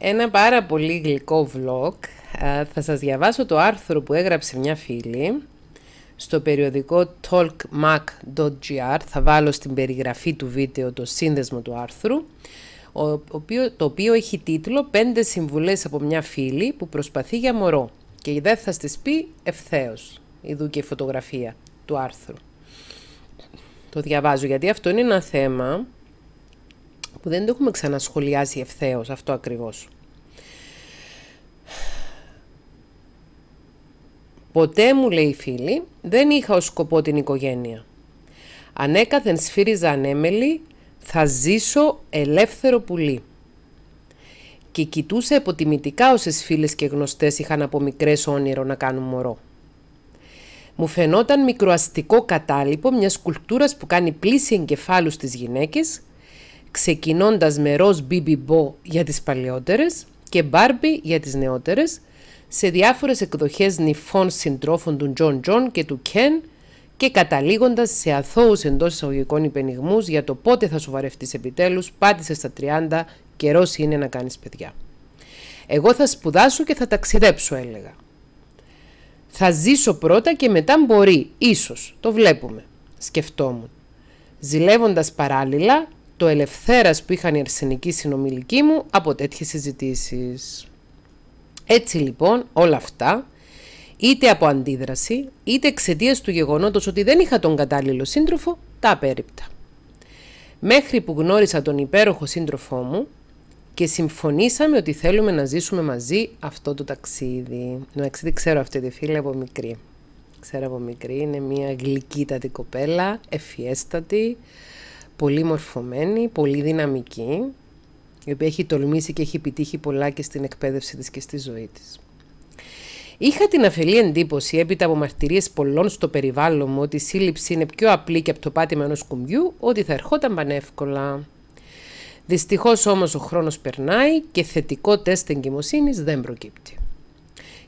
Ένα πάρα πολύ γλυκό vlog. θα σας διαβάσω το άρθρο που έγραψε μια φίλη στο περιοδικό talkmac.gr. Θα βάλω στην περιγραφή του βίντεο το σύνδεσμο του άρθρου, το οποίο έχει τίτλο «Πέντε συμβουλές από μια φίλη που προσπαθεί για μωρό» και δεν θα στις πει ευθέως, ειδού και η φωτογραφία του άρθρου. Το διαβάζω γιατί αυτό είναι ένα θέμα που δεν το έχουμε ξανασχολιάσει ευθέως αυτό ακριβώς. Ποτέ μου λέει η φίλη, δεν είχα ως σκοπό την οικογένεια. Ανέκαθεν σφύριζα ανέμελη, θα ζήσω ελεύθερο πουλί. Και κοιτούσα υποτιμητικά όσες φίλες και γνωστές είχαν από μικρές όνειρο να κάνουν μωρό. Μου φαινόταν μικροαστικό κατάλοιπο μιας κουλτούρας που κάνει πλήση εγκεφάλους της γυναίκες ξεκινώντας με ροζ Μπο για τις παλαιότερες και μπάρμπι για τις νεότερες, σε διάφορες εκδοχές νυφών συντρόφων του Τζον Τζον και του Κεν και καταλήγοντας σε αθώους εντός εισαγωγικών υπενιγμούς για το πότε θα σου σοβαρευτείς επιτέλους, πάτησες στα 30, καιρός είναι να κάνεις παιδιά. Εγώ θα σπουδάσω και θα ταξιδέψω έλεγα. Θα ζήσω πρώτα και μετά μπορεί, ίσως, το βλέπουμε, σκεφτόμουν. Ζηλεύοντας παράλληλα το ελευθέρας που είχαν οι αρσενικοί συνομιλικοί μου από τέτοιες συζητήσεις. Έτσι λοιπόν όλα αυτά, είτε από αντίδραση, είτε εξαιτίας του γεγονότος ότι δεν είχα τον κατάλληλο σύντροφο, τα απέριπτα. Μέχρι που γνώρισα τον υπέροχο σύντροφό μου και συμφωνήσαμε ότι θέλουμε να ζήσουμε μαζί αυτό το ταξίδι. Να ταξίδι ξέρω αυτή τη φίλη από μικρή. Ξέρω από μικρή, είναι μια γλυκύτατη κοπέλα, εφιέστατη, πολύ μορφωμένη, πολύ δυναμική, η οποία έχει τολμήσει και έχει επιτύχει πολλά και στην εκπαίδευση της και στη ζωή της. Είχα την αφελή εντύπωση έπειτα από μαρτυρίες πολλών στο περιβάλλον μου ότι η σύλληψη είναι πιο απλή και από το πάτημα ενός κουμπιού, ότι θα ερχόταν πανεύκολα. Δυστυχώς όμως ο χρόνος περνάει και θετικό τεστ εγκυμοσύνης δεν προκύπτει.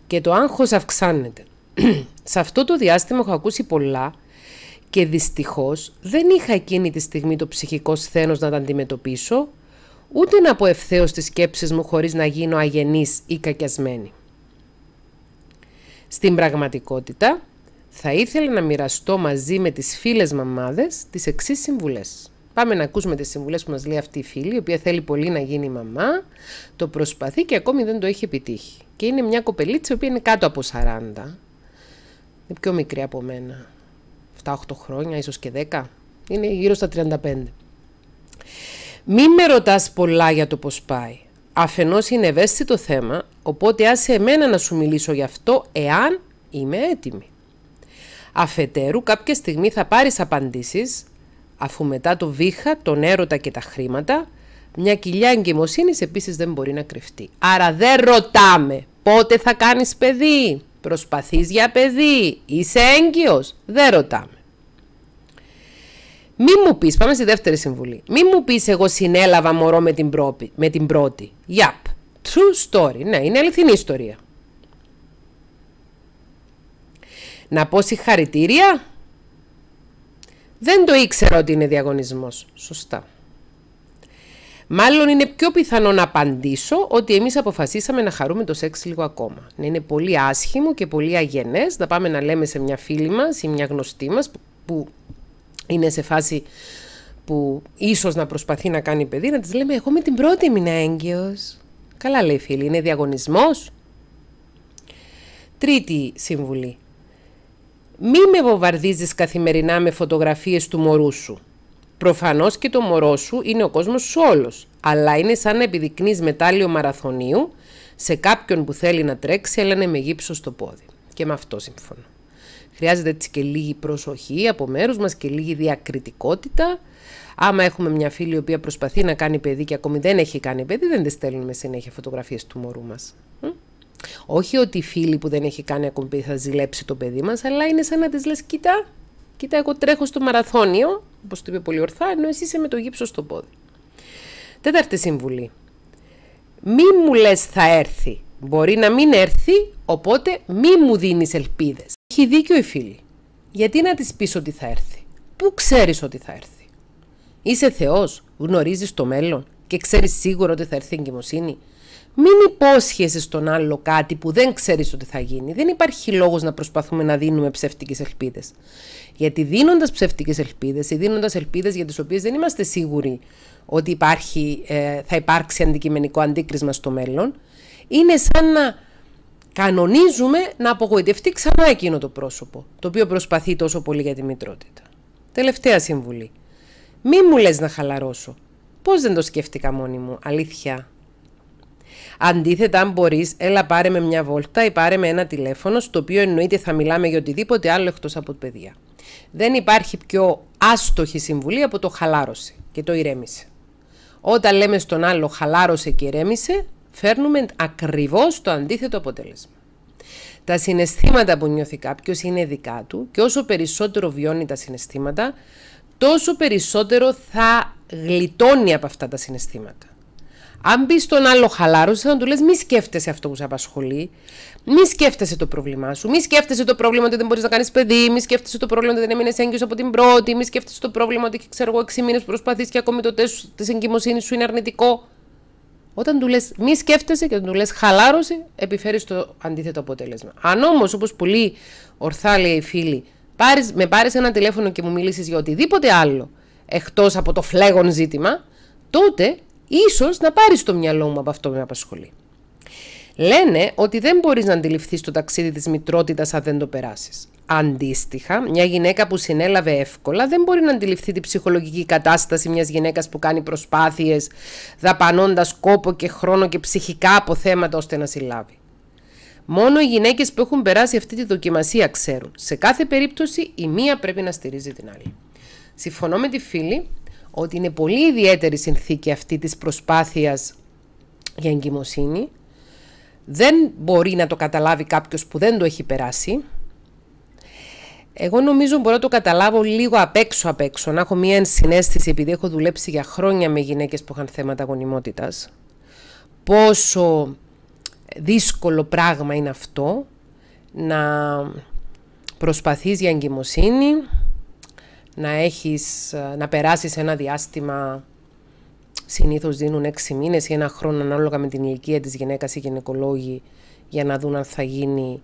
Και το άγχος αυξάνεται. Σε αυτό το διάστημα έχω ακούσει πολλά και δυστυχώς δεν είχα εκείνη τη στιγμή το ψυχικό σθένος να τα αντιμετωπίσω, ούτε να πω ευθέως τις σκέψεις μου χωρίς να γίνω αγενής ή κακιασμένη. Στην πραγματικότητα, θα ήθελα να μοιραστώ μαζί με τις φίλες μαμάδες τις εξής συμβουλές. Πάμε να ακούσουμε τις συμβουλές που μας λέει αυτή η φίλη, η οποία θέλει πολύ να γίνει μαμά, το προσπαθεί και ακόμη δεν το έχει επιτύχει. Και είναι μια κοπελίτσα, που είναι κάτω από 40, είναι πιο μικρή από μένα. 7-8 χρόνια, ίσως και 10. Είναι γύρω στα 35. Μην με ρωτάς πολλά για το πώς πάει. Αφενός είναι ευαίσθητο θέμα, οπότε άσε εμένα να σου μιλήσω γι' αυτό εάν είμαι έτοιμη. Αφετέρου κάποια στιγμή θα πάρεις απαντήσεις, αφού μετά το βήχα, τον έρωτα και τα χρήματα, μια κοιλιά εγκυμοσύνης επίσης δεν μπορεί να κρυφτεί. Άρα δεν ρωτάμε πότε θα κάνεις παιδί. Προσπαθείς για παιδί, είσαι έγκυος, δεν ρωτάμε. Μη μου πεις, πάμε στη δεύτερη συμβουλή. Μη μου πεις εγώ συνέλαβα μωρό με την, με την πρώτη. Γιαπ, true story, ναι, είναι αληθινή ιστορία. Να πω συγχαρητήρια. Δεν το ήξερα ότι είναι διαγωνισμός. Σωστά. Μάλλον είναι πιο πιθανό να απαντήσω ότι εμείς αποφασίσαμε να χαρούμε το σεξ λίγο ακόμα. Να είναι πολύ άσχημο και πολύ αγενές να πάμε να λέμε σε μια φίλη μας ή μια γνωστή μας που είναι σε φάση που ίσως να προσπαθεί να κάνει παιδί, να της λέμε: Εγώ με την πρώτη ήμουν έγκυος. Καλά λέει φίλη, είναι διαγωνισμός. Τρίτη συμβουλή. Μη με βομβαρδίζεις καθημερινά με φωτογραφίες του μωρού σου. Προφανώς και το μωρό σου είναι ο κόσμος σου όλος. Αλλά είναι σαν να επιδεικνύεις μετάλλιο μαραθωνίου σε κάποιον που θέλει να τρέξει, αλλά είναι με γύψο στο πόδι. Και με αυτό συμφωνώ. Χρειάζεται έτσι και λίγη προσοχή από μέρους μας και λίγη διακριτικότητα. Άμα έχουμε μια φίλη η οποία προσπαθεί να κάνει παιδί και ακόμη δεν έχει κάνει παιδί, δεν της στέλνουμε συνέχεια φωτογραφίες του μωρού μας. Όχι ότι η φίλη που δεν έχει κάνει ακόμη παιδί θα ζηλέψει το παιδί μας, αλλά είναι σαν να της λες: «Κοίτα, κοίτα εγώ τρέχω στο μαραθώνιο όπως το είπε πολύ ορθά, ενώ εσύ είσαι με το γύψος στο πόδι. Τέταρτη συμβουλή. Μη μου λες θα έρθει. Μπορεί να μην έρθει, οπότε μη μου δίνεις ελπίδες. Έχει δίκιο η φίλη. Γιατί να της πεις ότι θα έρθει. Πού ξέρεις ότι θα έρθει. Είσαι Θεός, γνωρίζεις το μέλλον και ξέρεις σίγουρα ότι θα έρθει η εγκυμοσύνη. Μην υπόσχεσαι στον άλλο κάτι που δεν ξέρεις ότι θα γίνει. Δεν υπάρχει λόγος να προσπαθούμε να δίνουμε ψεύτικες ελπίδες. Γιατί δίνοντας ψεύτικες ελπίδες ή δίνοντας ελπίδες για τις οποίες δεν είμαστε σίγουροι ότι υπάρχει, ε, θα υπάρξει αντικειμενικό αντίκρισμα στο μέλλον, είναι σαν να κανονίζουμε να απογοητευτεί ξανά εκείνο το πρόσωπο, το οποίο προσπαθεί τόσο πολύ για τη μητρότητα. Τελευταία συμβουλή. Μη μου λες να χαλαρώσω. Πώς δεν το σκέφτηκα μόνη μου, αλήθεια. Αντίθετα, αν μπορείς, έλα πάρε με μια βόλτα ή πάρε με ένα τηλέφωνο, στο οποίο εννοείται θα μιλάμε για οτιδήποτε άλλο εκτός από παιδεία. Δεν υπάρχει πιο άστοχη συμβουλή από το χαλάρωσε και το ηρέμησε. Όταν λέμε στον άλλο χαλάρωσε και ηρέμησε, φέρνουμε ακριβώς το αντίθετο αποτέλεσμα. Τα συναισθήματα που νιώθει κάποιος είναι δικά του και όσο περισσότερο βιώνει τα συναισθήματα, τόσο περισσότερο θα γλιτώνει από αυτά τα συναισθήματα. Αν μπεις στον άλλο χαλάρωση, θα του λες: Μη σκέφτεσαι αυτό που σε απασχολεί. Μη σκέφτεσαι το πρόβλημά σου. Μη σκέφτεσαι το πρόβλημα ότι δεν μπορείς να κάνεις παιδί. Μη σκέφτεσαι το πρόβλημα ότι δεν έμεινες έγκυος από την πρώτη. Μη σκέφτεσαι το πρόβλημα ότι ξέρω εγώ 6 μήνες προσπαθείς και ακόμη το τεστ της εγκυμοσύνης σου είναι αρνητικό. Όταν του λες μη σκέφτεσαι και όταν του λες χαλάρωση, επιφέρεις το αντίθετο αποτέλεσμα. Αν όμως, όπως πολύ ορθά λέει η φίλη, πάρεις, με πάρεις ένα τηλέφωνο και μου μιλήσεις για οτιδήποτε άλλο εκτός από το φλέγον ζήτημα, τότε ίσως να πάρεις το μυαλό μου από αυτό που με απασχολεί. Λένε ότι δεν μπορείς να αντιληφθείς το ταξίδι της μητρότητας αν δεν το περάσεις. Αντίστοιχα, μια γυναίκα που συνέλαβε εύκολα δεν μπορεί να αντιληφθεί τη ψυχολογική κατάσταση μιας γυναίκας που κάνει προσπάθειες, δαπανώντας κόπο και χρόνο και ψυχικά αποθέματα ώστε να συλλάβει. Μόνο οι γυναίκες που έχουν περάσει αυτή τη δοκιμασία ξέρουν. Σε κάθε περίπτωση η μία πρέπει να στηρίζει την άλλη. Συμφωνώ με τη φίλη ότι είναι πολύ ιδιαίτερη συνθήκη αυτή της προσπάθειας για εγκυμοσύνη. Δεν μπορεί να το καταλάβει κάποιος που δεν το έχει περάσει. Εγώ νομίζω μπορώ να το καταλάβω λίγο απ' έξω απ' έξω, να έχω μία ενσυναίσθηση επειδή έχω δουλέψει για χρόνια με γυναίκες που είχαν θέματα γονιμότητας. Πόσο δύσκολο πράγμα είναι αυτό να προσπαθείς για εγκυμοσύνη, να, έχεις, ε, να περάσεις ένα διάστημα, συνήθως δίνουν έξι μήνες ή ένα χρόνο ανάλογα με την ηλικία της γυναίκας ή γυναικολόγοι για να δουν αν θα γίνει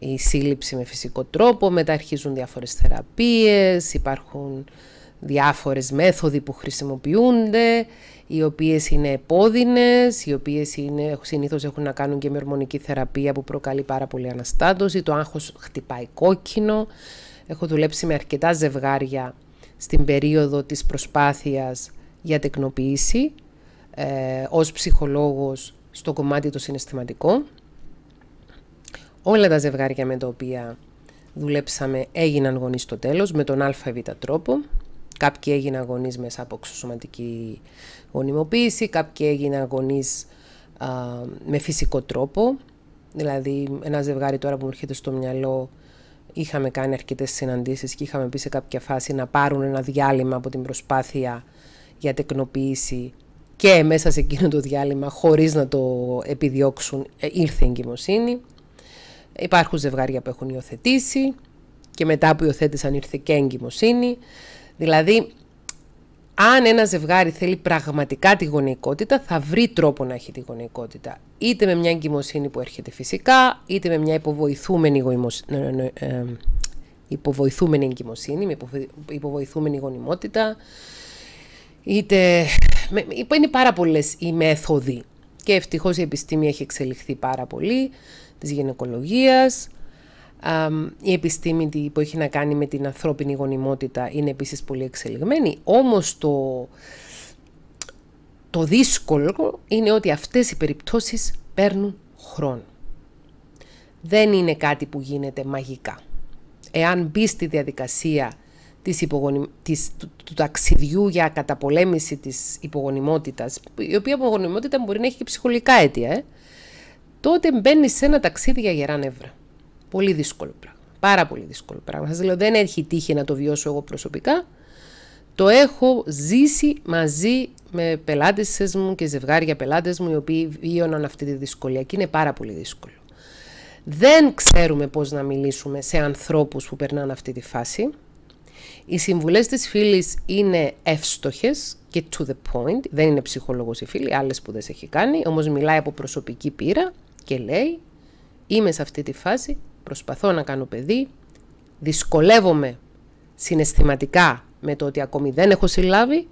η σύλληψη με φυσικό τρόπο, μετά αρχίζουν διάφορες θεραπείες, υπάρχουν διάφορες μέθοδοι που χρησιμοποιούνται, οι οποίες είναι επώδυνες, οι οποίες είναι, συνήθως έχουν να κάνουν και με θεραπεία που προκαλεί πάρα πολύ αναστάτωση, το άγχος χτυπάει κόκκινο Έχω δουλέψει με αρκετά ζευγάρια στην περίοδο της προσπάθειας για τεκνοποίηση ε, ως ψυχολόγος στο κομμάτι το συναισθηματικό. Όλα τα ζευγάρια με τα οποία δουλέψαμε έγιναν γονείς στο τέλος με τον ΑΒ τρόπο. Κάποιοι έγιναν γονείς μέσα από εξωσωματική γονιμοποίηση, κάποιοι έγιναν γονείς με φυσικό τρόπο. Δηλαδή ένα ζευγάρι τώρα που μου έρχεται στο μυαλό είχαμε κάνει αρκετές συναντήσεις και είχαμε πει σε κάποια φάση να πάρουν ένα διάλειμμα από την προσπάθεια για τεκνοποίηση και μέσα σε εκείνο το διάλειμμα, χωρίς να το επιδιώξουν, ε, ήρθε η εγκυμοσύνη. Υπάρχουν ζευγάρια που έχουν υιοθετήσει και μετά που υιοθέτησαν ήρθε και εγκυμοσύνη. Δηλαδή, αν ένα ζευγάρι θέλει πραγματικά τη γονεϊκότητα, θα βρει τρόπο να έχει τη γονεϊκότητα. Είτε με μια εγκυμοσύνη που έρχεται φυσικά, είτε με μια υποβοηθούμενη, γοημοσ... υποβοηθούμενη εγκυμοσύνη, με υποβοηθούμενη γονιμότητα, είτε... Είναι πάρα πολλές οι μέθοδοι και ευτυχώς η επιστήμη έχει εξελιχθεί πάρα πολύ της γυναικολογίας, η επιστήμη που έχει να κάνει με την ανθρώπινη γονιμότητα είναι επίσης πολύ εξελιγμένη. Όμως το, το δύσκολο είναι ότι αυτές οι περιπτώσεις παίρνουν χρόνο. Δεν είναι κάτι που γίνεται μαγικά. Εάν μπει στη διαδικασία της της... Του... ταξιδιού για καταπολέμηση της υπογονιμότητας, η οποία υπογονιμότητα μπορεί να έχει και ψυχολικά αίτια, ε? τότε μπαίνεις σε ένα ταξίδι για γερά νεύρα. Πολύ δύσκολο πράγμα. Πάρα πολύ δύσκολο πράγμα. Σας λέω, δεν έχει τύχει να το βιώσω εγώ προσωπικά. Το έχω ζήσει μαζί με πελάτες μου και ζευγάρια πελάτες μου οι οποίοι βίωναν αυτή τη δυσκολία και είναι πάρα πολύ δύσκολο. Δεν ξέρουμε πώς να μιλήσουμε σε ανθρώπους που περνάνε αυτή τη φάση. Οι συμβουλές της φίλης είναι εύστοχες και to the point. Δεν είναι ψυχολόγος η φίλη, άλλες δεν έχει κάνει, όμως μιλάει από προσωπική πείρα και λέει «Είμαι σε αυτή τη φάση, προσπαθώ να κάνω παιδί, δυσκολεύομαι συναισθηματικά με το ότι ακόμη δεν έχω συλλάβει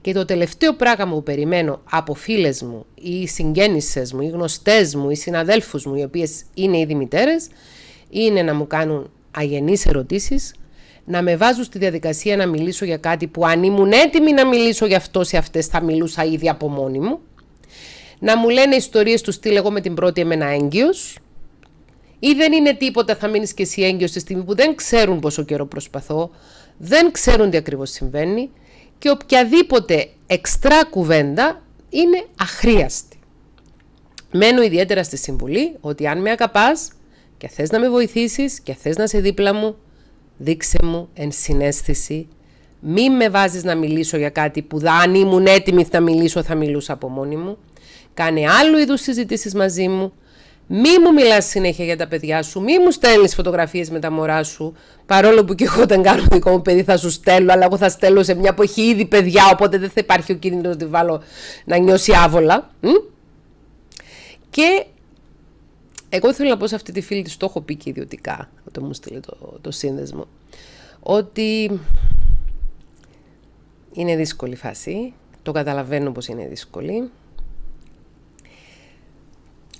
και το τελευταίο πράγμα που περιμένω από φίλες μου ή συγγέννησες μου ή γνωστές μου ή συναδέλφους μου οι οποίες είναι ήδη μητέρες είναι να μου κάνουν αγενείς ερωτήσεις να με βάζουν στη διαδικασία να μιλήσω για κάτι που αν ήμουν έτοιμη να μιλήσω για αυτό σε αυτές θα μιλούσα ήδη από μόνη μου. Να μου λένε ιστορίες τους στυλ εγώ με την πρώτη εμένα έγκυος, ή δεν είναι τίποτα, θα μείνεις και εσύ έγκυος στη στιγμή που δεν ξέρουν πόσο καιρό προσπαθώ, δεν ξέρουν τι ακριβώς συμβαίνει και οποιαδήποτε εξτρά κουβέντα είναι αχρίαστη. Μένω ιδιαίτερα στη συμβουλή ότι αν με αγαπάς, και θες να με βοηθήσεις και θες να είσαι δίπλα μου, δείξε μου ενσυναίσθηση. μην με βάζεις να μιλήσω για κάτι που αν ήμουν έτοιμη να μιλήσω, θα μιλούσα από μόνη μου. Κάνε άλλου είδους συζητήσεις μαζί μου μη μου μιλάς συνέχεια για τα παιδιά σου, μη μου στέλνεις φωτογραφίες με τα μωρά σου. Παρόλο που και εγώ όταν κάνω δικό μου παιδί θα σου στέλνω, αλλά εγώ θα στέλνω σε μια που έχει ήδη παιδιά, οπότε δεν θα υπάρχει ο κίνδυνος να τη βάλω να νιώσει άβολα. Και εγώ θέλω να πω σε αυτή τη φίλη της, το έχω πει και ιδιωτικά, όταν μου στείλε το, το σύνδεσμο, ότι είναι δύσκολη φάση. Το καταλαβαίνω πως είναι δύσκολη.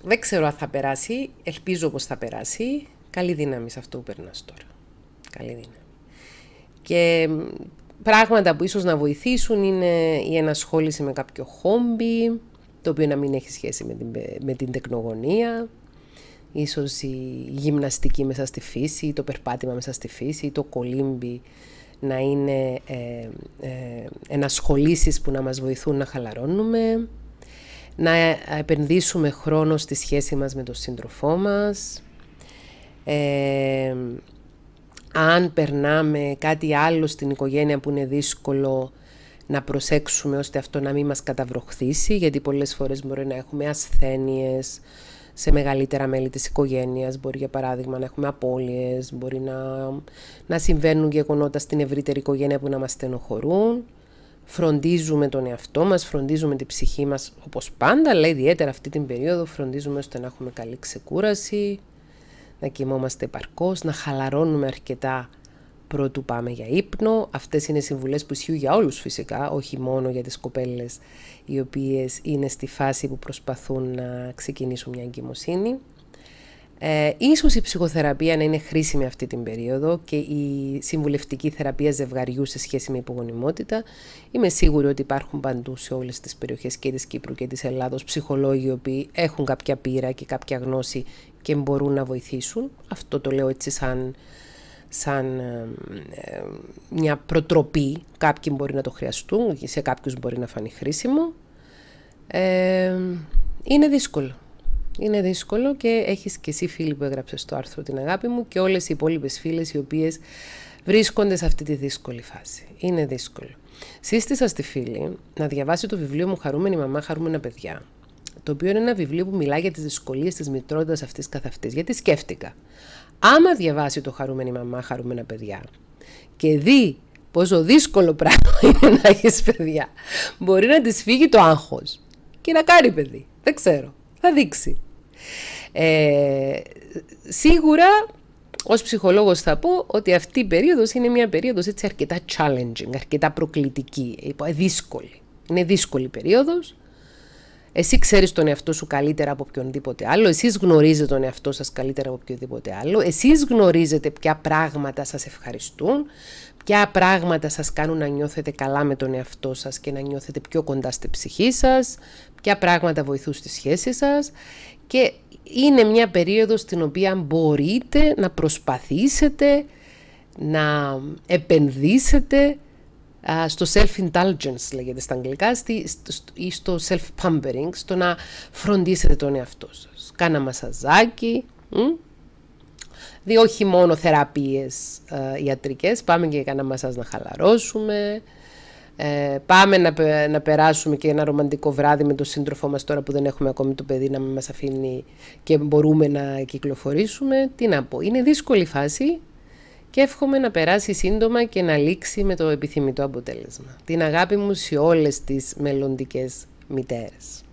Δεν ξέρω αν θα περάσει. Ελπίζω πως θα περάσει. Καλή δύναμη σε αυτό που περνάς τώρα. Καλή δύναμη. Και πράγματα που ίσως να βοηθήσουν είναι η ενασχόληση με κάποιο χόμπι, το οποίο να μην έχει σχέση με την, με την ίσως η γυμναστική μέσα στη φύση, το περπάτημα μέσα στη φύση, το κολύμπι να είναι ε, ε ενασχολήσεις που να μας βοηθούν να χαλαρώνουμε να επενδύσουμε χρόνο στη σχέση μας με τον σύντροφό μας, ε, αν περνάμε κάτι άλλο στην οικογένεια που είναι δύσκολο να προσέξουμε ώστε αυτό να μην μας καταβροχθήσει, γιατί πολλές φορές μπορεί να έχουμε ασθένειες σε μεγαλύτερα μέλη της οικογένειας, μπορεί για παράδειγμα να έχουμε απώλειες, μπορεί να, να συμβαίνουν γεγονότα στην ευρύτερη οικογένεια που να μας στενοχωρούν φροντίζουμε τον εαυτό μας, φροντίζουμε την ψυχή μας όπως πάντα, αλλά ιδιαίτερα αυτή την περίοδο φροντίζουμε ώστε να έχουμε καλή ξεκούραση, να κοιμόμαστε παρκώς, να χαλαρώνουμε αρκετά πρωτού πάμε για ύπνο. Αυτές είναι συμβουλές που ισχύουν για όλους φυσικά, όχι μόνο για τις κοπέλες οι οποίες είναι στη φάση που προσπαθούν να ξεκινήσουν μια εγκυμοσύνη. Ε, ίσως η ψυχοθεραπεία να είναι χρήσιμη αυτή την περίοδο και η συμβουλευτική θεραπεία ζευγαριού σε σχέση με υπογονιμότητα. Είμαι σίγουρη ότι υπάρχουν παντού σε όλες τις περιοχές και της Κύπρου και της Ελλάδος ψυχολόγοι οι οποίοι έχουν κάποια πείρα και κάποια γνώση και μπορούν να βοηθήσουν. Αυτό το λέω έτσι σαν, σαν μια προτροπή. Κάποιοι μπορεί να το χρειαστούν, σε κάποιους μπορεί να φανεί χρήσιμο. Ε, είναι δύσκολο. Είναι δύσκολο και έχεις και εσύ φίλοι που έγραψες το άρθρο την αγάπη μου και όλες οι υπόλοιπες φίλες οι οποίες βρίσκονται σε αυτή τη δύσκολη φάση. Είναι δύσκολο. Σύστησα στη φίλη να διαβάσει το βιβλίο μου «Χαρούμενη μαμά, χαρούμενα παιδιά» το οποίο είναι ένα βιβλίο που μιλάει για τις δυσκολίες της μητρότητας αυτής καθ' αυτής. Γιατί σκέφτηκα, άμα διαβάσει το «Χαρούμενη μαμά, χαρούμενα παιδιά» και δει πόσο δύσκολο πράγμα είναι να έχεις παιδιά, μπορεί να της φύγει το άγχος και να κάνει παιδί. Δεν ξέρω. Θα δείξει. Ε, σίγουρα ως ψυχολόγος θα πω ότι αυτή η περίοδος είναι μια περίοδος έτσι αρκετά challenging, αρκετά προκλητική, ε, δύσκολη. Είναι δύσκολη περίοδος, εσύ ξέρεις τον εαυτό σου καλύτερα από οποιονδήποτε άλλο. Εσείς γνωρίζετε τον εαυτό σας καλύτερα από οποιοδήποτε άλλο. Εσείς γνωρίζετε ποια πράγματα σας ευχαριστούν, ποια πράγματα σας κάνουν να νιώθετε καλά με τον εαυτό σας και να νιώθετε πιο κοντά στη ψυχή σας, ποια πράγματα βοηθούν στη σχέση σας. Και είναι μια περίοδος στην οποία μπορείτε να προσπαθήσετε να επενδύσετε στο self-indulgence λέγεται στα αγγλικά στη, στο, ή στο self-pampering, στο να φροντίσετε τον εαυτό σας. Κάνα μασαζάκι, μ? δι' όχι μόνο θεραπείες ιατρικές, πάμε και κάνα μασάζ να χαλαρώσουμε, ε, πάμε να, να περάσουμε και ένα ρομαντικό βράδυ με τον σύντροφό μας τώρα που δεν έχουμε ακόμη το παιδί να μας αφήνει και μπορούμε να κυκλοφορήσουμε. Τι να πω, είναι δύσκολη φάση, και εύχομαι να περάσει σύντομα και να λήξει με το επιθυμητό αποτέλεσμα. Την αγάπη μου σε όλες τις μελλοντικές μητέρες.